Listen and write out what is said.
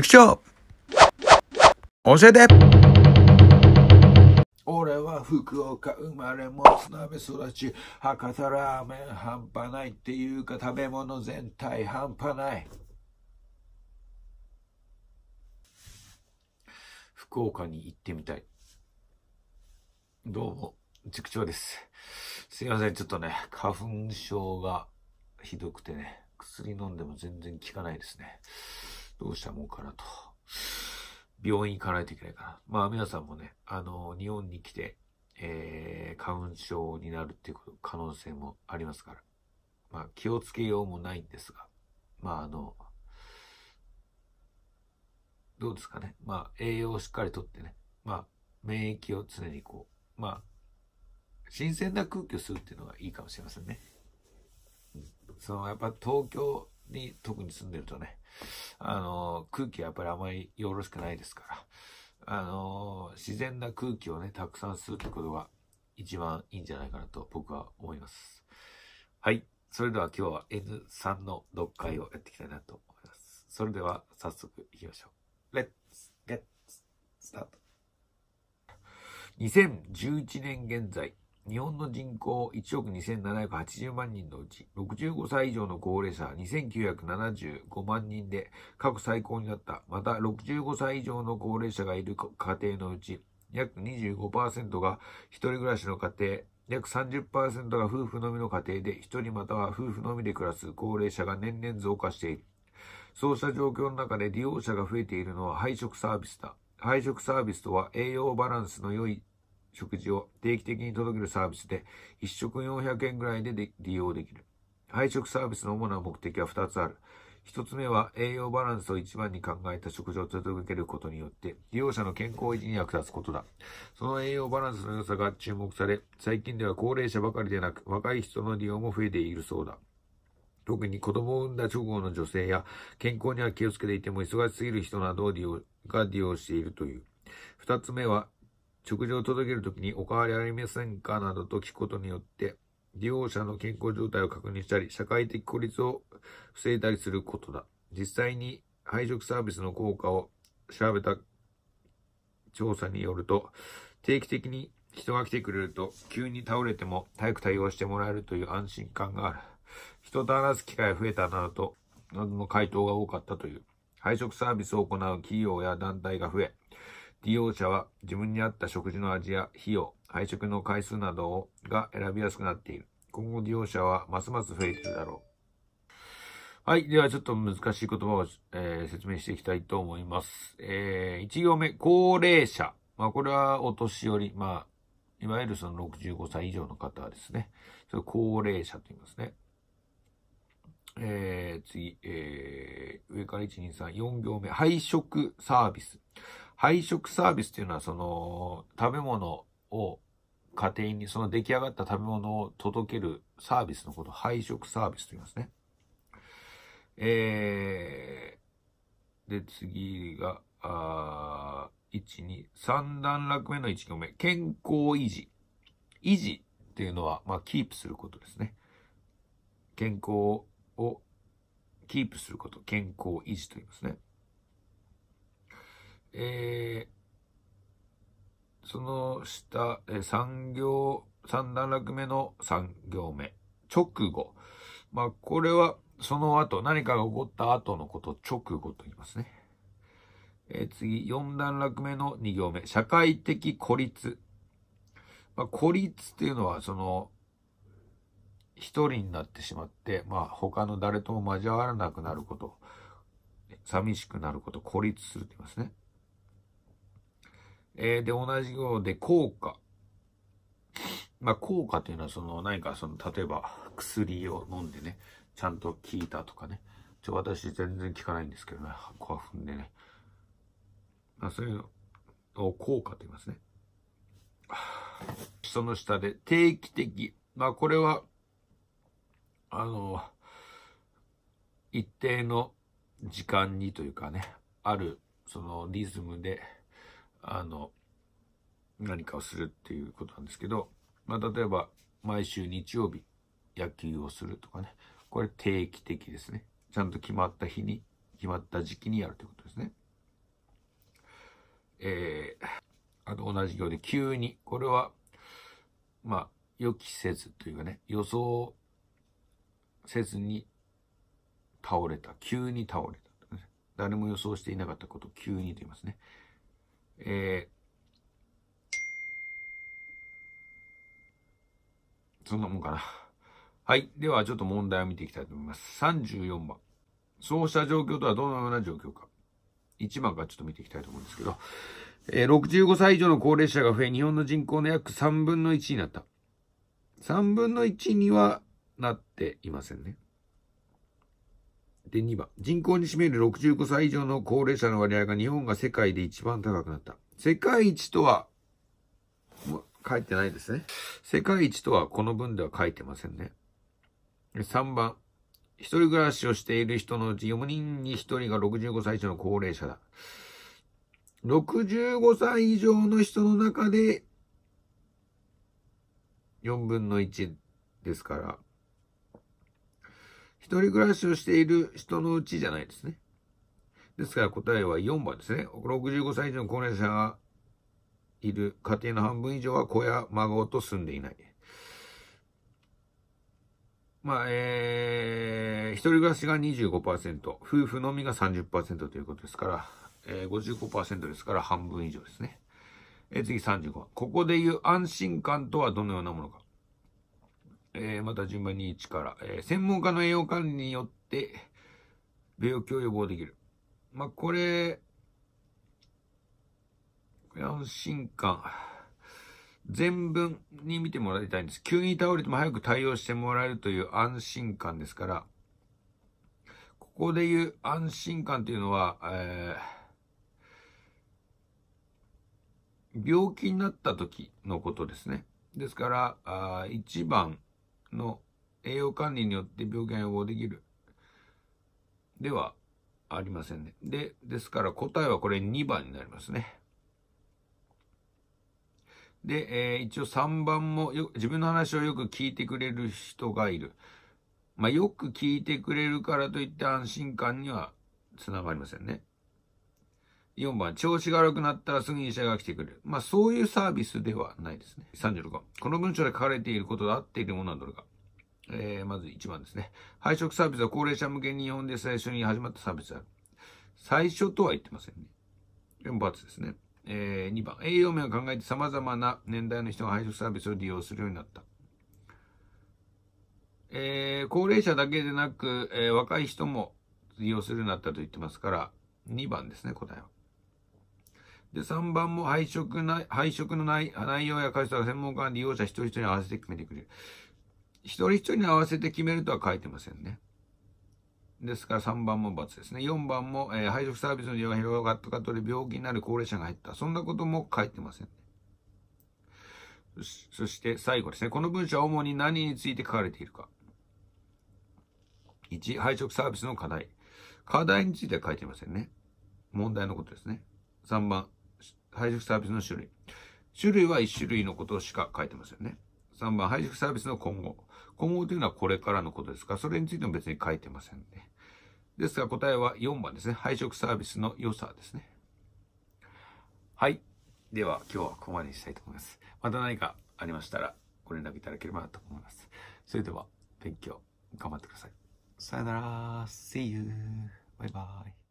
塾長教えて俺は福岡生まれもつ鍋育ち博多ラーメン半端ないっていうか食べ物全体半端ない福岡に行ってみたいどうも塾長ですすいませんちょっとね花粉症がひどくてね薬飲んでも全然効かないですねどうしたもんかなと。病院行かないといけないかな。まあ皆さんもね、あの、日本に来て、えー、花粉症になるっていうこと、可能性もありますから。まあ気をつけようもないんですが、まああの、どうですかね。まあ栄養をしっかりとってね、まあ免疫を常にこう、まあ、新鮮な空気を吸うっていうのがいいかもしれませんね。そのやっぱ東京に特に住んでるとね、あの空気はやっぱりあまりよろしくないですから、あの自然な空気をね、たくさん吸うってことが一番いいんじゃないかなと僕は思います。はい。それでは今日は N3 の読解をやっていきたいなと思います。それでは早速行きましょう。レッツ、ゲッツ、スタート。2011年現在、日本の人口1億2780万人のうち、65歳以上の高齢者2975万人で過去最高になった。また、65歳以上の高齢者がいる家庭のうち、約25%が一人暮らしの家庭、約30%が夫婦のみの家庭で、一人または夫婦のみで暮らす高齢者が年々増加している。そうした状況の中で利用者が増えているのは配食サービスだ。配食サービスとは栄養バランスの良い食事を定期的に届けるサービスで、1食400円ぐらいで利用できる。配食サービスの主な目的は2つある。1つ目は栄養バランスを一番に考えた食事を届けることによって、利用者の健康維持に役立つことだ。その栄養バランスの良さが注目され、最近では高齢者ばかりでなく、若い人の利用も増えているそうだ。特に子供を産んだ直後の女性や、健康には気をつけていても忙しすぎる人などを利用、が利用しているという。2つ目は、食事を届けるときにおかわりありませんかなどと聞くことによって、利用者の健康状態を確認したり、社会的孤立を防いだりすることだ。実際に配食サービスの効果を調べた調査によると、定期的に人が来てくれると、急に倒れても早く対応してもらえるという安心感がある。人と話す機会が増えたなどと、などの回答が多かったという。配食サービスを行う企業や団体が増え、利用者は自分に合った食事の味や費用、配食の回数などをが選びやすくなっている。今後利用者はますます増えているだろう。はい。では、ちょっと難しい言葉を、えー、説明していきたいと思います。えー、1行目、高齢者。まあ、これはお年寄り。まあ、いわゆるその65歳以上の方ですね。それ高齢者と言いますね。えー、次、えー、上から1、2、3、4行目、配食サービス。配食サービスっていうのは、その、食べ物を家庭に、その出来上がった食べ物を届けるサービスのことを配食サービスと言いますね。えー、で、次が、あ1、2、3段落目の1行目。健康維持。維持っていうのは、まあ、キープすることですね。健康をキープすること。健康維持と言いますね。えー、その下、えー、3行、3段落目の3行目、直後。まあ、これは、その後、何かが起こった後のことを直後と言いますね。えー、次、4段落目の2行目、社会的孤立。まあ、孤立っていうのは、その、一人になってしまって、まあ、他の誰とも交わらなくなること、寂しくなること、孤立すると言いますね。えー、で、同じようで効果。まあ、効果というのは、その、何かその、例えば、薬を飲んでね、ちゃんと効いたとかね。ちょ、私全然効かないんですけどね、箱は踏んでね。まあ、そういうのを効果と言いますね。その下で、定期的。まあ、これは、あの、一定の時間にというかね、ある、そのリズムで、あの、何かをするっていうことなんですけど、まあ、例えば、毎週日曜日、野球をするとかね。これ定期的ですね。ちゃんと決まった日に、決まった時期にやるということですね。えー、あと同じ行で急に、これは、まあ、予期せずというかね、予想せずに倒れた。急に倒れた、ね。誰も予想していなかったことを急にと言いますね。えー、そんなもんかな。はい。では、ちょっと問題を見ていきたいと思います。34番。そうした状況とはどのような状況か。1番からちょっと見ていきたいと思うんですけど、えー、65歳以上の高齢者が増え、日本の人口の約3分の1になった。3分の1にはなっていませんね。で、2番。人口に占める65歳以上の高齢者の割合が日本が世界で一番高くなった。世界一とは、書いてないですね。世界一とはこの文では書いてませんね。3番。一人暮らしをしている人のうち4人に1人が65歳以上の高齢者だ。65歳以上の人の中で、4分の1ですから、一人暮らしをしている人のうちじゃないですね。ですから答えは4番ですね。65歳以上の高齢者がいる家庭の半分以上は子や孫と住んでいない。まあ、えー、一人暮らしが25%、夫婦のみが30%ということですから、えー、55%ですから半分以上ですね。えー、次35。ここでいう安心感とはどのようなものか。えー、また順番に1から、えー、専門家の栄養管理によって、病気を予防できる。まあ、これ、安心感。全文に見てもらいたいんです。急に倒れても早く対応してもらえるという安心感ですから、ここで言う安心感というのは、えー、病気になった時のことですね。ですから、あ1番、の栄養管理によって病気が予防できる。ではありませんね。で、ですから答えはこれ2番になりますね。で、えー、一応3番もよ、自分の話をよく聞いてくれる人がいる。まあ、よく聞いてくれるからといって安心感にはつながりませんね。4番、調子が悪くなったらすぐに医者が来てくれる。まあ、そういうサービスではないですね。36番、この文章で書かれていることで合っているものはどれか。えー、まず1番ですね。配食サービスは高齢者向けに日本で最初に始まったサービスである。最初とは言ってませんね。4番ですね。えー、2番、栄養面を考えて様々な年代の人が配食サービスを利用するようになった。えー、高齢者だけでなく、えー、若い人も利用するようになったと言ってますから、2番ですね、答えは。で、3番も配色ない、配色のない内容や社は専門家が利用者一人一人に合わせて決めてくれる。一人一人に合わせて決めるとは書いてませんね。ですから3番も×ですね。4番も、えー、配色サービスの利用が広がったかとで病気になる高齢者が減った。そんなことも書いてません、ね、そして最後ですね。この文章は主に何について書かれているか。1、配色サービスの課題。課題については書いてませんね。問題のことですね。3番、配属サービスの種類。種類は1種類のことしか書いてませんね。3番、配属サービスの今後。今後というのはこれからのことですかそれについても別に書いてませんね。ですが答えは4番ですね。配色サービスの良さですね。はい。では今日はここまでにしたいと思います。また何かありましたらご連絡いただければと思います。それでは勉強頑張ってください。さよなら。See you. バイバイ。